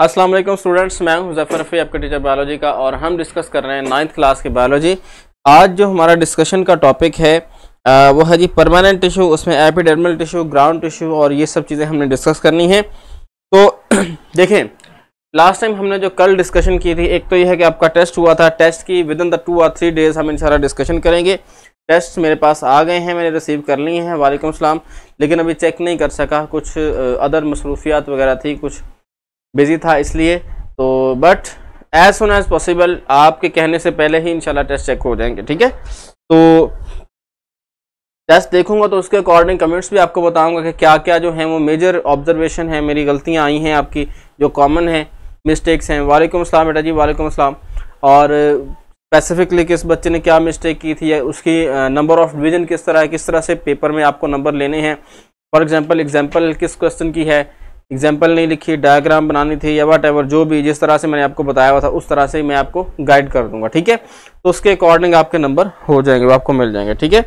अस्सलाम वालेकुम स्टूडेंट्स मैं हूं रफ़ी आपका टीचर बायोलॉजी का और हम डिस्कस कर रहे हैं नाइन्थ क्लास की बायोलॉजी आज जो हमारा डिस्कशन का टॉपिक है वो है जी परमानेंट टिशू उसमें एपिडर्मल टिशू ग्राउंड टिशू और ये सब चीज़ें हमने डिस्कस करनी है तो देखें लास्ट टाइम हमने जो कल डिस्कशन की थी एक तो ये है कि आपका टेस्ट हुआ था टेस्ट की विद इन द टू और थ्री डेज हम इन डिस्कशन करेंगे टेस्ट मेरे पास आ गए हैं मैंने रिसीव कर लिए हैं वालेकुम सलाम लेकिन अभी चेक नहीं कर सका कुछ अदर मसरूफियात वगैरह थी कुछ बिज़ी था इसलिए तो but as soon as possible आपके कहने से पहले ही इनशाला टेस्ट चेक हो जाएंगे ठीक है तो टेस्ट देखूंगा तो उसके अकॉर्डिंग कमेंट्स भी आपको बताऊंगा कि क्या क्या जो है वो मेजर ऑब्जर्वेशन है मेरी गलतियाँ आई हैं आपकी जो कॉमन है मिस्टेक्स हैं वालेकुम अस्सलाम बेटा जी वालेकुम अस्सलाम और स्पेसिफिकली किस बच्चे ने क्या मिस्टेक की थी या उसकी नंबर ऑफ डिवीजन किस तरह है किस तरह से पेपर में आपको नंबर लेने हैं फॉर एग्ज़ाम्पल एग्जाम्पल किस क्वेश्चन की है एग्जाम्पल नहीं लिखी डायग्राम बनानी थी या वट एवर जो भी जिस तरह से मैंने आपको बताया हुआ था उस तरह से मैं आपको गाइड कर दूंगा ठीक है तो उसके अकॉर्डिंग आपके नंबर हो जाएंगे वो आपको मिल जाएंगे ठीक है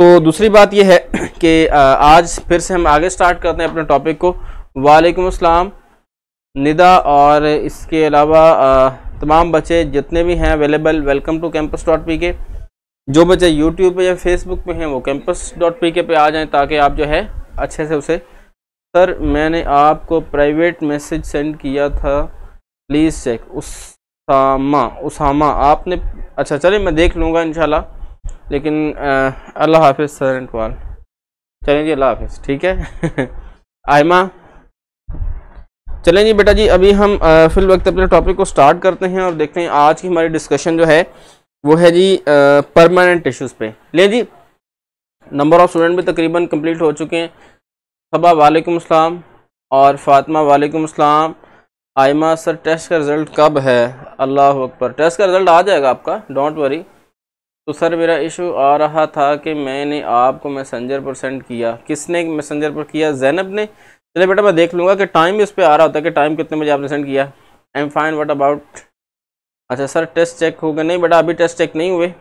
तो दूसरी बात यह है कि आज फिर से हम आगे स्टार्ट करते हैं अपने टॉपिक को वालेकुम अस्सलाम निदा और इसके अलावा तमाम बच्चे जितने भी हैं available welcome to campus dot P K जो बच्चे यूट्यूब पे या फेसबुक पे हैं वो कैंपस डॉट पी के पे आ जाएं ताकि आप जो है अच्छे से उसे सर मैंने आपको प्राइवेट मैसेज सेंड किया था प्लीज़ चेक उसामा उसामा आपने अच्छा चलिए मैं देख लूँगा इन लेकिन अल्लाह हाफिज़ सर एंटवाल चलें जी अल्लाह हाफिज़ ठीक है आयमा चलें जी बेटा जी अभी हम फिल वक्त अपने टॉपिक को स्टार्ट करते हैं और देखते हैं आज की हमारी डिस्कशन जो है वो है जी परमानेंट इश्यूज़ पे ले जी नंबर ऑफ़ स्टूडेंट भी तकरीबन कंप्लीट हो चुके हैं सबा वालेकुम अस्सलाम और फातिमा वालेकुम अस्सलाम आयमा सर टेस्ट का रिज़ल्ट कब है अल्लाह अकबर टेस्ट का रिज़ल्ट आ जाएगा आपका डोंट वरी तो सर मेरा इशू आ रहा था कि मैंने आपको मैसेंजर पर सेंड किया किसने मैसेंजर पर किया जैनब ने चले बेटा मैं देख लूँगा कि टाइम इस पर आ रहा होता है कि टाइम कितने बजे आपने सेंड किया I am fine what about अच्छा सर टेस्ट चेक हो गए नहीं बेटा अभी टेस्ट चेक नहीं हुए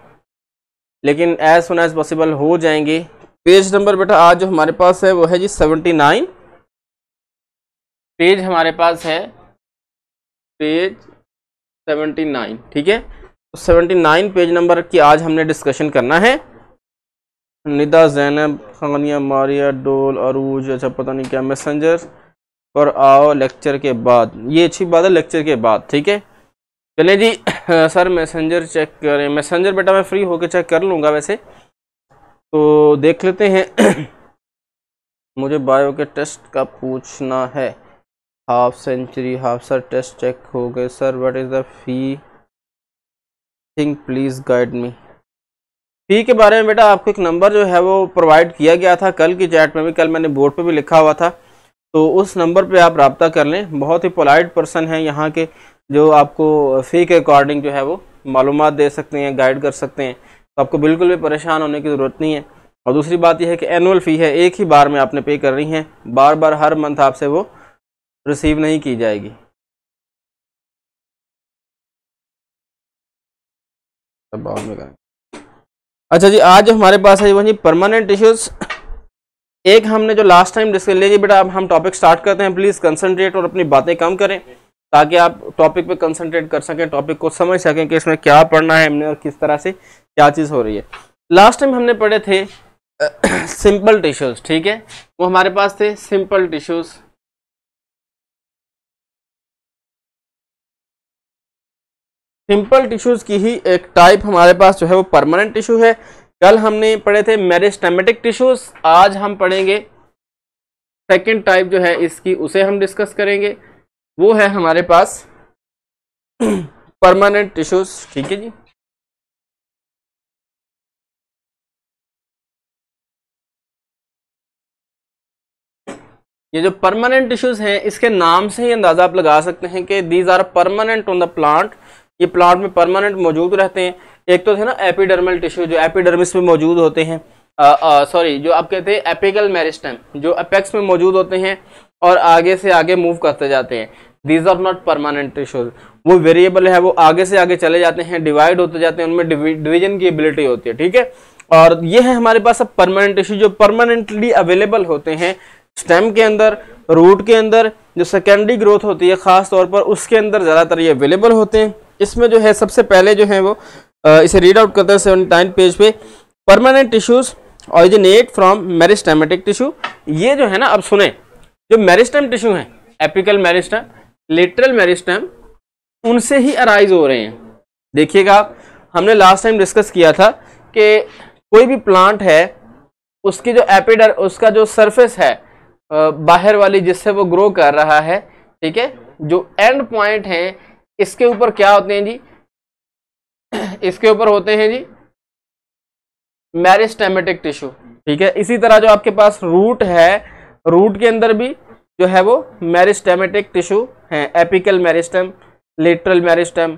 लेकिन एज़ सुन एज़ पॉसिबल हो जाएंगे पेज नंबर बेटा आज जो हमारे पास है वो है जी सेवेंटी नाइन पेज हमारे पास है पेज सेवेंटी नाइन ठीक है तो सेवेंटी नाइन पेज नंबर की आज हमने डिस्कशन करना है निदा जैनब खानिया मारिया डोल अरूज अच्छा पता नहीं क्या मैसेंजर और आओ लेक्चर के बाद ये अच्छी बात है लेक्चर के बाद ठीक है चले जी सर मैसेंजर चेक करें मैसेंजर बेटा मैं फ्री होकर चेक कर लूँगा वैसे तो देख लेते हैं मुझे बायो के टेस्ट का पूछना है half century half sir test check हो गए sir what is the fee think please guide me fee के बारे में बेटा आपको एक नंबर जो है वो प्रोवाइड किया गया था कल की चैट में भी कल मैंने बोर्ड पे भी लिखा हुआ था तो उस नंबर पे आप रबता कर लें बहुत ही पोलाइट पर्सन है यहाँ के जो आपको फ़ी के अकॉर्डिंग जो है वो मालूम दे सकते हैं गाइड कर सकते हैं तो आपको बिल्कुल भी परेशान होने की ज़रूरत नहीं है और दूसरी बात यह है कि एनुअल फ़ी है एक ही बार में आपने पे कर रही है बार बार हर मंथ आपसे वो रिसीव नहीं की जाएगी अच्छा जी आज जो हमारे पास है जी परमानेंट इश्यूज़ एक हमने जो लास्ट टाइम डिस्कस जी बेटा अब हम टॉपिक स्टार्ट करते हैं प्लीज़ कंसंट्रेट और अपनी बातें कम करें ताकि आप टॉपिक पे कंसंट्रेट कर सकें टॉपिक को समझ सकें कि इसमें क्या पढ़ना है हमने और किस तरह से क्या चीज़ हो रही है लास्ट टाइम हमने पढ़े थे सिंपल टिश्यूज़ ठीक है वो हमारे पास थे सिंपल टिश्यूज़ सिंपल टिश्यूज़ की ही एक टाइप हमारे पास जो है वो परमानेंट टिश्यू है कल हमने पढ़े थे मेरिस्टेमेटिक टिश्यूज़ आज हम पढ़ेंगे सेकेंड टाइप जो है इसकी उसे हम डिस्कस करेंगे वो है हमारे पास परमानेंट टिश्यूज़ ठीक है जी ये जो परमानेंट टिश्यूज़ हैं इसके नाम से ही अंदाज़ा आप लगा सकते हैं कि these are permanent on the plant ये प्लांट में परमानेंट मौजूद रहते हैं एक तो थे ना एपिडर्मल टिश्यू जो एपिडर्मिस में मौजूद होते हैं सॉरी जो आप कहते हैं एपिकल मेरिस्टम जो अपेक्स में मौजूद होते हैं और आगे से आगे मूव करते जाते हैं these are not permanent tissues वो वेरिएबल है वो आगे से आगे चले जाते हैं डिवाइड होते जाते हैं उनमें डिवीजन की एबिलिटी होती है ठीक है और ये है हमारे पास अब परमानेंट टिश्यू जो परमानेंटली अवेलेबल होते हैं स्टेम के अंदर रूट के अंदर जो सेकेंडरी ग्रोथ होती है ख़ास तौर पर उसके अंदर ज़्यादातर ये अवेलेबल होते हैं इसमें जो है सबसे पहले जो है वो इसे रीड आउट करते हैं सेवेंटी पेज पे permanent tissues originate from meristematic tissue ये जो है ना अब सुने जो मेरिस्टेम टिश्यू हैं एपिकल मेरिस्टम लेटरल मेरिस्टम उनसे ही अराइज हो रहे हैं देखिएगा आप हमने लास्ट टाइम डिस्कस किया था कि कोई भी प्लांट है उसकी जो एपिडर उसका जो सरफेस है बाहर वाली जिससे वो ग्रो कर रहा है ठीक है जो एंड पॉइंट है इसके ऊपर क्या होते हैं जी इसके ऊपर होते हैं जी मैरिस्टेमेटिक टिश्यू ठीक है इसी तरह जो आपके पास रूट है रूट के अंदर भी जो है वो मैरिस्टेमेटिक टिश्यू हैं apical meristem lateral meristem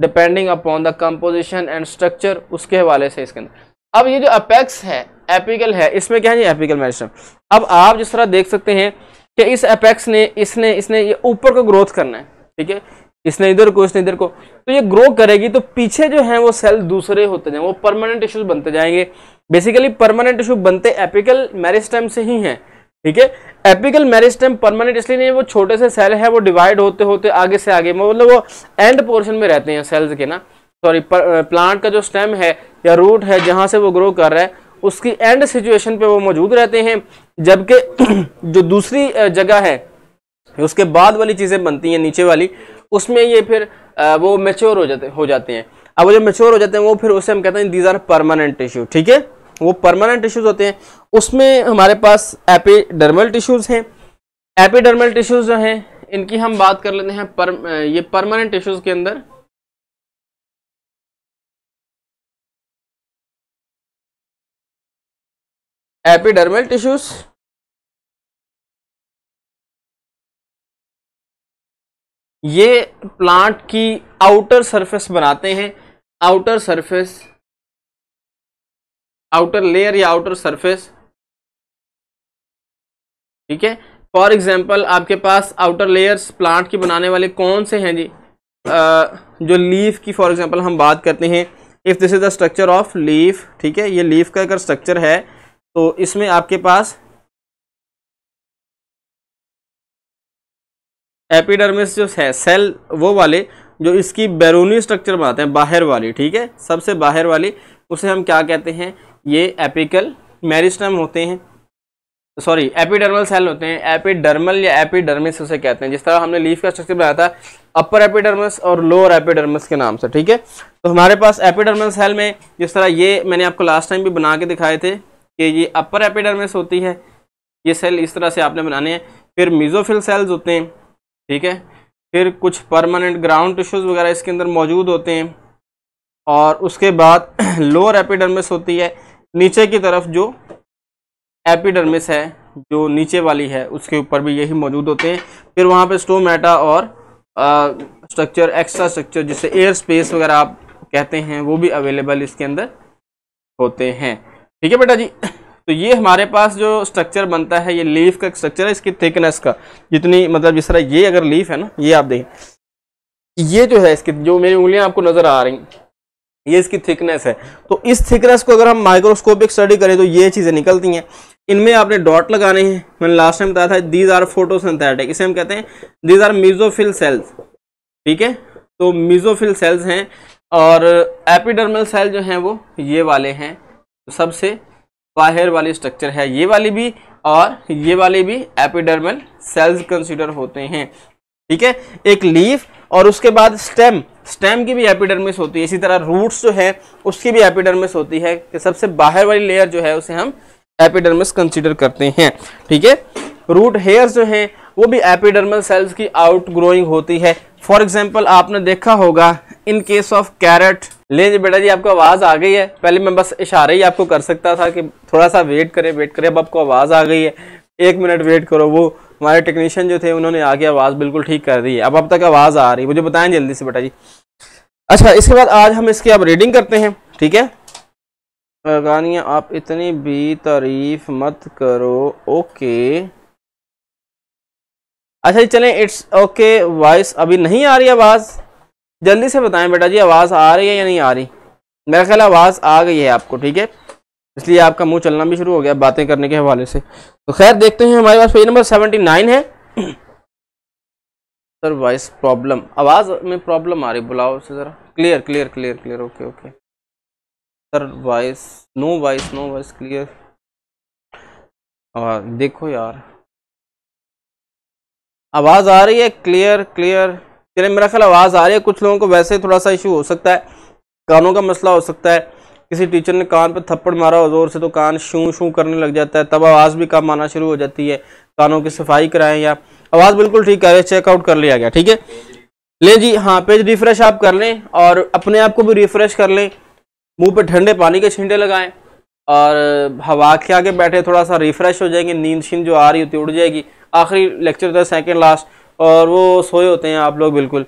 depending upon the composition and structure उसके हवाले से इसके अंदर अब ये जो अपेक्स है एपिकल है इसमें क्या है एपिकल मेरिस्टम अब आप जिस तरह देख सकते हैं कि इस एपेक्स ने इसने इसने ये ऊपर को ग्रोथ करना है ठीक है इसने इधर को इसने इधर को तो ये ग्रो करेगी तो पीछे जो है वो सेल दूसरे होते जाएंगे वो परमानेंट टिश्यूज बनते जाएंगे बेसिकली परमानेंट टिश्यू बनते एपिकल मैरिस्टम से ही हैं ठीक है एपिकल मैरिस्टम परमानेंट इसलिए नहीं वो छोटे से सेल है वो डिवाइड होते होते आगे से आगे मतलब वो एंड पोर्शन में रहते हैं सेल्स के ना सॉरी प्लांट का जो स्टेम है या रूट है जहाँ से वो ग्रो कर रहा है उसकी एंड सिचुएशन पे वो मौजूद रहते हैं जबकि जो दूसरी जगह है उसके बाद वाली चीज़ें बनती हैं नीचे वाली उसमें ये फिर वो मेच्योर हो जाते हो जाते हैं अब वो जो मेच्योर हो जाते हैं वो फिर उसे हम कहते हैं दीज आर परमानेंट टिश्यू ठीक है वो परमानेंट टिश्यूज़ होते हैं उसमें हमारे पास एपिडर्मल टिश्यूज़ हैं एपिडर्मल टिश्यूज़ जो हैं इनकी हम बात कर लेते हैं पर, ये परमानेंट टिश्यूज़ के अंदर एपिडर्मल टिश्यूज ये प्लांट की आउटर सरफेस बनाते हैं आउटर सरफेस आउटर लेयर या आउटर सरफेस ठीक है फॉर एग्जाम्पल आपके पास आउटर लेयर्स प्लांट की बनाने वाले कौन से हैं जी आ, जो लीफ की फॉर एग्जाम्पल हम बात करते हैं if this is the structure of leaf ठीक है ये लीफ का अगर स्ट्रक्चर है तो इसमें आपके पास एपिडर्मिस जो है सेल वो वाले जो इसकी बैरूनी स्ट्रक्चर बनाते हैं बाहर वाली ठीक है सबसे बाहर वाली उसे हम क्या कहते हैं ये एपिकल मेरिस्टम होते हैं सॉरी एपिडर्मल सेल होते हैं एपिडर्मल या एपिडर्मिस उसे कहते हैं जिस तरह हमने लीफ का स्ट्रक्चर बनाया था अपर एपिडर्मस और लोअर एपिडर्मस के नाम से ठीक है तो हमारे पास एपिडर्मल सेल में जिस तरह ये मैंने आपको लास्ट टाइम भी बना के दिखाए थे कि ये अपर एपिडर्मिस होती है ये सेल इस तरह से आपने बनाने हैं फिर मीजोफिल सेल्स होते हैं ठीक है फिर कुछ परमानेंट ग्राउंड टिश्यूज़ वगैरह इसके अंदर मौजूद होते हैं और उसके बाद लोअर एपिडर्मिस होती है नीचे की तरफ जो एपिडर्मिस है जो नीचे वाली है उसके ऊपर भी यही मौजूद होते हैं फिर वहाँ पर स्टोमेटा और स्ट्रक्चर एक्स्ट्रा स्ट्रक्चर जिसे एयर स्पेस वगैरह आप कहते हैं वो भी अवेलेबल इसके अंदर होते हैं ठीक है बेटा जी तो ये हमारे पास जो स्ट्रक्चर बनता है ये लीफ का स्ट्रक्चर है इसकी थिकनेस का जितनी मतलब जिस तरह ये अगर लीफ है ना ये आप देखें ये जो है इसकी जो मेरी उंगलियां आपको नजर आ रही ये इसकी थिकनेस है तो इस थिकनेस को अगर हम माइक्रोस्कोपिक स्टडी करें तो ये चीज़ें निकलती हैं इनमें आपने डॉट लगाने हैं मैंने लास्ट टाइम बताया था दीज आर फोटोसिंथेटिक इसे हम कहते हैं दीज आर मिजोफिल सेल्स ठीक है तो मिजोफिल सेल्स हैं और एपिडर्मल सेल जो हैं वो ये वाले हैं तो सबसे बाहर वाली स्ट्रक्चर है ये वाली भी और ये वाली भी एपिडर्मल सेल्स कंसिडर होते हैं ठीक है एक लीफ और उसके बाद स्टेम स्टेम की भी एपिडर्मिस होती है इसी तरह रूट्स जो है उसकी भी एपिडर्मिस होती है कि सबसे बाहर वाली लेयर जो है उसे हम एपिडर्मिस कंसिडर करते हैं ठीक है रूट हेयर जो है वो भी एपिडर्मल सेल्स की आउट ग्रोइंग होती है फॉर एग्जाम्पल आपने देखा होगा इन केस ऑफ कैरेट ले जी बेटा जी आपको आवाज़ आ गई है पहले मैं बस इशारे ही आपको कर सकता था कि थोड़ा सा वेट करें वेट करें अब आपको आवाज़ आ गई है एक मिनट वेट करो वो हमारे टेक्नीशियन जो थे उन्होंने आगे आवाज़ बिल्कुल ठीक कर दी है अब अब तक आवाज़ आ रही है मुझे बताएं जल्दी से बेटा जी अच्छा इसके बाद आज हम इसकी अब रीडिंग करते हैं ठीक है गानिया आप इतनी भी तारीफ मत करो ओके अच्छा चलें इट्स ओके वॉइस अभी नहीं आ रही आवाज़ जल्दी से बताएं बेटा जी आवाज़ आ रही है या नहीं आ रही मेरा ख्याल आवाज़ आ गई है आपको ठीक है इसलिए आपका मुंह चलना भी शुरू हो गया बातें करने के हवाले से तो खैर देखते हैं हमारे पास पेज नंबर सेवेंटी नाइन है सर वॉइस प्रॉब्लम आवाज़ में प्रॉब्लम आ रही बुलाओ से ज़रा clear clear clear clear okay okay sir voice no voice no voice clear देखो यार आवाज़ आ रही है क्लियर क्लियर चलिए मेरा ख्याल आवाज़ आ रही है कुछ लोगों को वैसे थोड़ा सा इशू हो सकता है कानों का मसला हो सकता है किसी टीचर ने कान पर थप्पड़ मारा हो ज़ोर से तो कान शू शू करने लग जाता है तब आवाज़ भी कम आना शुरू हो जाती है कानों की सफाई कराएं या आवाज़ बिल्कुल ठीक है चेकआउट कर लिया गया ठीक है ले जी हाँ पेज रिफ्रेश आप कर लें और अपने आप को भी रिफ्रेश कर लें मुंह पे ठंडे पानी के छींटे लगाएं और हवा के आगे बैठे थोड़ा सा रिफ्रेश हो जाएंगे नींद शींद जो आ रही होती है उड़ जाएगी आखिरी लेक्चर था सेकेंड लास्ट और वो सोए होते हैं आप लोग बिल्कुल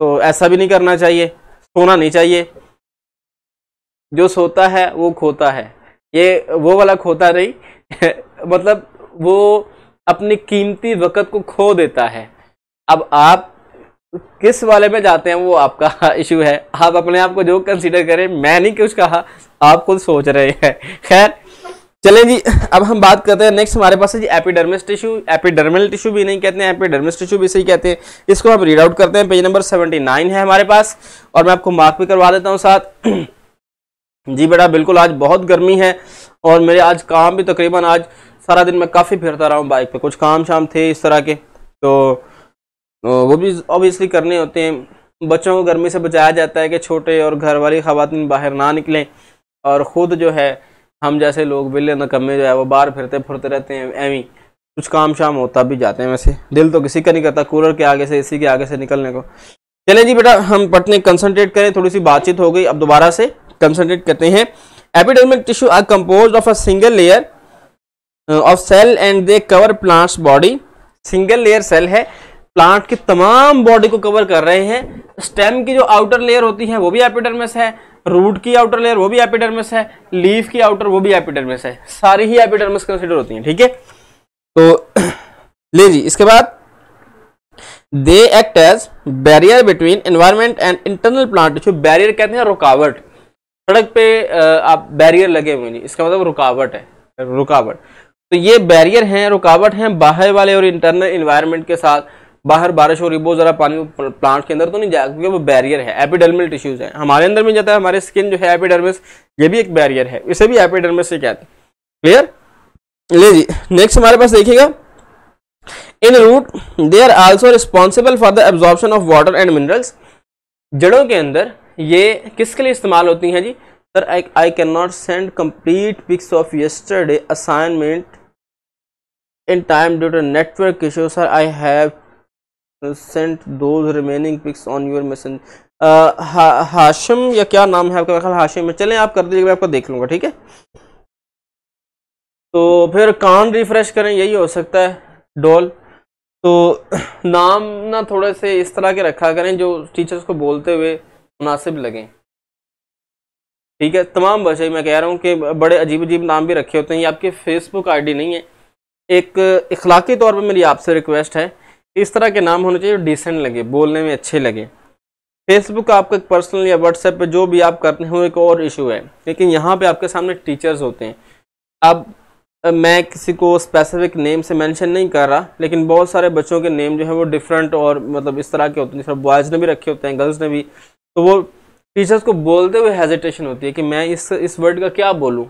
तो ऐसा भी नहीं करना चाहिए सोना नहीं चाहिए जो सोता है वो खोता है ये वो वाला खोता नहीं मतलब वो अपनी कीमती वक़्त को खो देता है अब आप किस वाले में जाते हैं वो आपका इशू है आप अपने आप को जो कंसीडर करें मैं नहीं कुछ कहा आप खुद सोच रहे हैं खैर चलें जी अब हम बात करते हैं नेक्स्ट हमारे पास है जी एपिडर्मिस टिश्यू एपिडर्मल टिश्यू भी नहीं कहते हैं एपिडर्मिस टिश्यू भी सही कहते हैं इसको हम रीड आउट करते हैं पेज नंबर 79 है हमारे पास और मैं आपको मार्क भी करवा देता हूँ साथ जी बेटा बिल्कुल आज बहुत गर्मी है और मेरे आज काम भी तकरीबन आज सारा दिन मैं काफ़ी फिरता रहा हूँ बाइक पर कुछ काम शाम थे इस तरह के तो वो भी ऑब्वियसली करने होते हैं बच्चों को गर्मी से बचाया जाता है कि छोटे और घर वाली बाहर ना निकलें और ख़ुद जो है हम जैसे लोग विले नकमे जो है वो बाहर फिरते फुरते रहते हैं एवं कुछ काम शाम होता भी जाते हैं वैसे दिल तो किसी का नहीं करता कूलर के आगे से ए के आगे से निकलने को चले जी बेटा हम पटने कंसनट्रेट करें थोड़ी सी बातचीत हो गई अब दोबारा से कंसनट्रेट करते हैं epidermic tissue are compose of a single layer of cell and they cover plants body single layer cell है प्लांट की तमाम बॉडी को कवर कर रहे हैं स्टेम की जो आउटर लेयर होती है वो भी एपिडर्मिस है रूट की आउटर लेयर वो भी एपिडर्मिस है लीफ की आउटर वो भी एपिडर्मिस है सारी ही एपिडर्मिस कंसिडर होती है ठीक है तो ले जी इसके बाद they act as barrier between environment and internal plant tissue barrier कहते हैं रुकावट सड़क पे आप बैरियर लगे हुए नहीं इसका मतलब रुकावट है रुकावट तो ये बैरियर हैं रुकावट हैं बाहर वाले और इंटरनल इन्वायरमेंट के साथ बाहर बारिश हो रही बहुत ज़रा पानी प्लांट के अंदर तो नहीं जाएगा क्योंकि वो बैरियर है एपिडर्मल टिश्यूज़ हैं हमारे अंदर में जाता है हमारे स्किन जो है एपिडर्मिस ये भी एक बैरियर है इसे भी एपिडर्मिस से कहते हैं क्लियर ले जी नेक्स्ट हमारे पास देखिएगा in root they are also responsible for the absorption of water and minerals जड़ों के अंदर ये किसके लिए इस्तेमाल होती हैं जी sir I can not send complete pics of yesterday assignment in time due to network issue sir I have sent those remaining pics on your message Hashim या क्या नाम है आपका ख्याल हाशिम में चलें आप कर दीजिए मैं आपको देख लूँगा ठीक है तो फिर कान रिफ्रेश करें यही हो सकता है डॉल तो नाम ना थोड़े से इस तरह के रखा करें जो टीचर्स को बोलते हुए मुनासिब लगें ठीक है तमाम बच्चे मैं कह रहा हूँ कि बड़े अजीब अजीब नाम भी रखे होते हैं ये आपके फेसबुक आईडी नहीं है एक इखलाकी तौर पर मेरी आपसे रिक्वेस्ट है इस तरह के नाम होने चाहिए जो डिसेंट लगे बोलने में अच्छे लगे फेसबुक आपका पर्सनल या व्हाट्सएप पे जो भी आप करते हो एक और इशू है लेकिन यहाँ पे आपके सामने टीचर्स होते हैं अब मैं किसी को स्पेसिफिक नेम से मेंशन नहीं कर रहा लेकिन बहुत सारे बच्चों के नेम जो है वो डिफरेंट और मतलब इस तरह के होते हैं बॉयज़ ने भी रखे होते हैं गर्ल्स ने भी तो वो टीचर्स को बोलते हुए हेजिटेशन होती है कि मैं इस इस वर्ड का क्या बोलूँ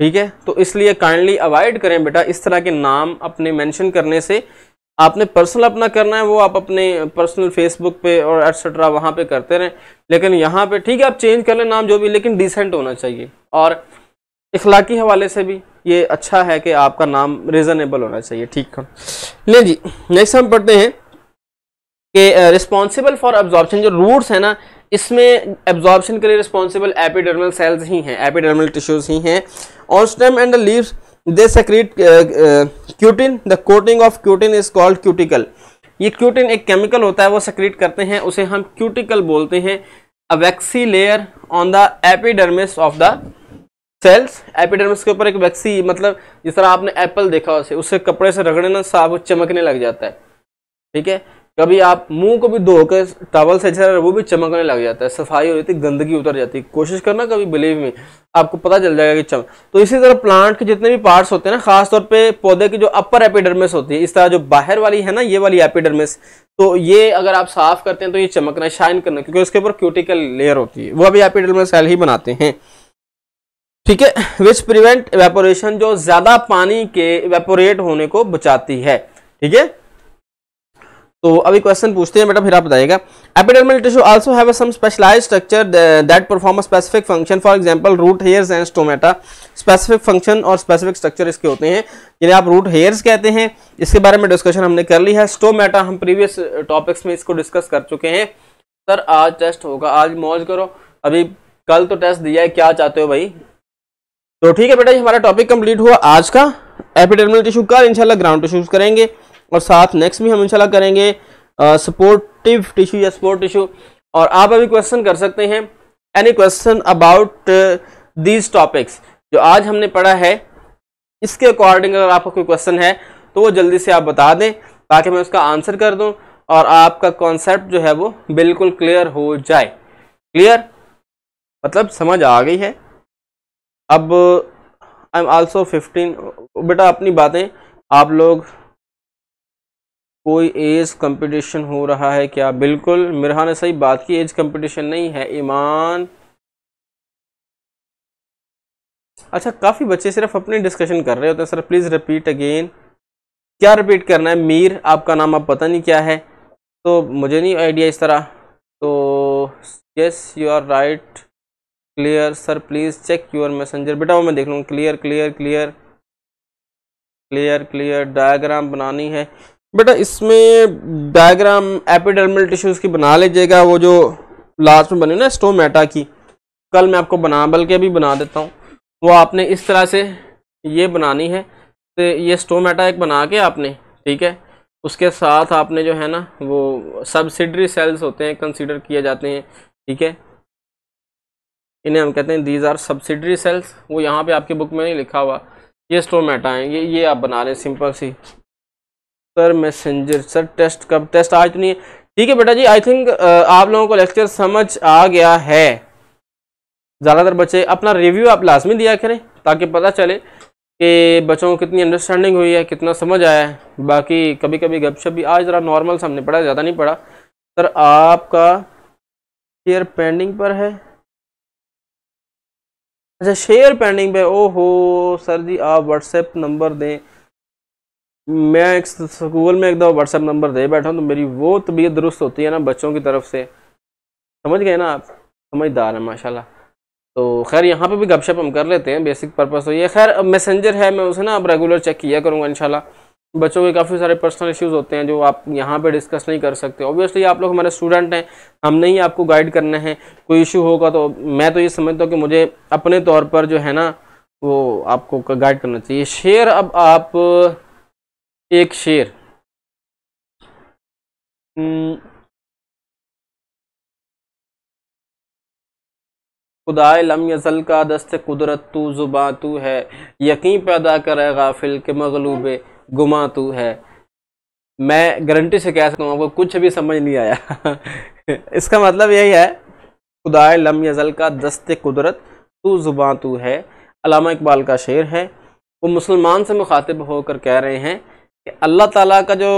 ठीक है तो इसलिए काइंडली अवॉइड करें बेटा इस तरह के नाम अपने मैंशन करने से आपने पर्सनल अपना करना है वो आप अपने पर्सनल फेसबुक पे और एट्सट्रा वहाँ पे करते रहें लेकिन यहाँ पे ठीक है आप चेंज कर लें नाम जो भी लेकिन डिसेंट होना चाहिए और इखलाकी हवाले से भी ये अच्छा है कि आपका नाम रिजनेबल होना चाहिए ठीक है ले जी नेक्स्ट हम पढ़ते हैं कि रिस्पॉन्सिबल फॉर एब्जॉर्बन जो रूट्स हैं ना इसमें एब्जॉर्बन के लिए रिस्पॉन्सिबल एपिडर्मल सेल्स ही हैं एपिडर्मल टिश्यूज ही हैं on stem and leaves they secrete cutin the coating of cutin is called cuticle ये क्यूटिन एक केमिकल होता है वो सक्रीट करते हैं उसे हम क्यूटिकल बोलते हैं a waxy layer on the epidermis of the cells epidermis के ऊपर एक वैक्सी मतलब जिस तरह आपने एप्पल देखा उसे उससे कपड़े से रगड़ना साफ चमकने लग जाता है ठीक है कभी आप मुंह को भी धोकर टावल से अच्छा वो भी चमकने लग जाता है सफाई हो जाती है गंदगी उतर जाती है कोशिश करना कभी बिलीव में आपको पता चल जाएगा कि चमक तो इसी तरह प्लांट के जितने भी पार्ट्स होते हैं ना खासतौर पे पौधे की जो अपर एपिडर्मिस होती है इस तरह जो बाहर वाली है ना ये वाली एपिडर्मिस तो ये अगर आप साफ करते हैं तो ये चमकना शाइन करना क्योंकि उसके ऊपर क्यूटिकल लेयर होती है वो अभी एपिडर्मिस सेल ही बनाते हैं ठीक है विच प्रिवेंट वेपोरेशन जो ज्यादा पानी के वेपोरेट होने को बचाती है ठीक है तो अभी क्वेश्चन पूछते हैं बेटा फिर आप बताइएगा epidermal tissue also have some specialized structure that perform a specific function for example root hairs and stomata specific function और स्पेसिफिक स्ट्रक्चर इसके होते हैं जिन्हें आप रूट हेयर्स कहते हैं इसके बारे में डिस्कशन हमने कर ली है स्टोमेटा हम प्रीवियस टॉपिक्स में इसको डिस्कस कर चुके हैं सर आज टेस्ट होगा आज मौज करो अभी कल तो टेस्ट दिया है क्या चाहते हो भाई तो ठीक है बेटा ये हमारा टॉपिक कंप्लीट हुआ आज का एपिडर्मल टिश्यू कल इंशाल्लाह ग्राउंड टिश्यूज करेंगे और साथ नेक्स्ट भी हम इंशाल्लाह करेंगे सपोर्टिव टिश्यू या सपोर्ट टिश्यू और आप अभी क्वेश्चन कर सकते हैं any question about these topics जो आज हमने पढ़ा है इसके अकॉर्डिंग अगर आपका कोई क्वेश्चन है तो वो जल्दी से आप बता दें ताकि मैं उसका आंसर कर दूँ और आपका कॉन्सेप्ट जो है वो बिल्कुल क्लियर हो जाए क्लियर मतलब समझ आ गई है अब आई एम आल्सो फिफ्टीन बेटा अपनी बातें आप लोग कोई एज कंपटीशन हो रहा है क्या बिल्कुल मिरहा ने सही बात की एज कंपटीशन नहीं है ईमान अच्छा काफ़ी बच्चे सिर्फ अपने डिस्कशन कर रहे होते हैं सर प्लीज़ रिपीट अगेन क्या रिपीट करना है मीर आपका नाम आप पता नहीं क्या है तो मुझे नहीं आइडिया इस तरह तो yes you are right clear sir please check your messenger बेटा वो मैं देख लूँ clear clear clear clear clear diagram बनानी है बेटा इसमें डायग्राम एपिडर्मल टिश्यूज की बना लीजिएगा वो जो लास्ट में बने ना स्टोमेटा की कल मैं आपको बना बल्कि अभी बना देता हूँ वो तो आपने इस तरह से ये बनानी है तो ये स्टोमेटा एक बना के आपने ठीक है उसके साथ आपने जो है ना वो सब्सिडरी सेल्स होते हैं कंसीडर किए जाते हैं ठीक है इन्हें हम कहते हैं दीज आर सब्सिडरी सेल्स वो यहाँ पे आपके बुक में नहीं लिखा हुआ ये स्टोमेटा है ये ये आप बना हैं सिंपल सी पर मैसेंजर सर टेस्ट कब टेस्ट आज तो नहीं है ठीक है बेटा जी आई थिंक आप लोगों को लेक्चर समझ आ गया है ज़्यादातर बच्चे अपना रिव्यू आप लाजमी दिया करें ताकि पता चले कि बच्चों को कितनी अंडरस्टैंडिंग हुई है कितना समझ आया है बाकी कभी कभी गपशप भी आज ज़रा नॉर्मल सामने पड़ा ज़्यादा नहीं पड़ा सर आपका शेयर पेंडिंग पर है अच्छा शेयर पेंडिंग पे ओहो सर जी आप व्हाट्सएप नंबर दें मैं एक स्कूल में एक दो व्हाट्सअप नंबर दे बैठा हूँ तो मेरी वो तबीयत दुरुस्त होती है ना बच्चों की तरफ से समझ गए ना आप समझदार हैं माशाल्लाह तो खैर यहाँ पे भी गपशप हम कर लेते हैं बेसिक पर्पस तो ये खैर अब मैसेंजर है मैं उसे ना अब रेगुलर चेक किया करूँगा इन बच्चों के काफ़ी सारे पर्सनल इश्यूज़ होते हैं जो आप यहाँ पे डिस्कस नहीं कर सकते ऑब्वियसली आप लोग हमारे स्टूडेंट हैं हमने ही आपको गाइड करना है कोई इशू होगा तो मैं तो ये समझता हूँ कि मुझे अपने तौर पर जो है ना वो आपको गाइड करना चाहिए शेयर अब आप एक शेर हम्म। खुदाए लम यजल का दस्त कुदरत तू जुबा तू है यकीन पैदा करे गाफिल के मगलूब गुमा तू है मैं गारंटी से कह सकता हूँ आपको कुछ भी समझ नहीं आया इसका मतलब यही है खुदाए लम यजल का दस्त कुदरत तू जुबा तू है अलामा इकबाल का शेर है वो मुसलमान से मुखातिब होकर कह रहे हैं कि अल्लाह ताला का जो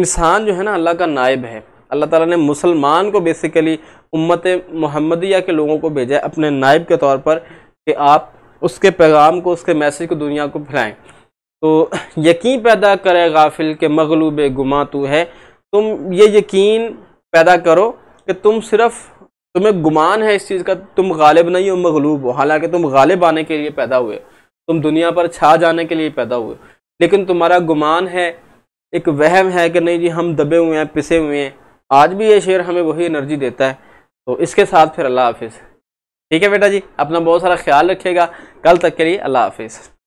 इंसान जो है ना अल्लाह का नायब है अल्लाह ताला ने मुसलमान को बेसिकली उम्मत मोहम्मदिया के लोगों को भेजा है अपने नायब के तौर पर कि आप उसके पैगाम को उसके मैसेज को दुनिया को फैलाएँ तो यकीन पैदा करे गाफिल के मगलूब गुमा तू है तुम ये यकीन पैदा करो कि तुम सिर्फ तुम्हें गुमान है इस चीज़ का तुम गालिब नहीं हो मगलूब हो हालांकि तुम गालिब आने के लिए पैदा हुए तुम दुनिया पर छा जाने के लिए पैदा हुए लेकिन तुम्हारा गुमान है एक वहम है कि नहीं जी हम दबे हुए हैं पिसे हुए हैं आज भी ये शेर हमें वही एनर्जी देता है तो इसके साथ फिर अल्लाह हाफिज़ ठीक है बेटा जी अपना बहुत सारा ख्याल रखिएगा कल तक के लिए अल्लाह हाफिज़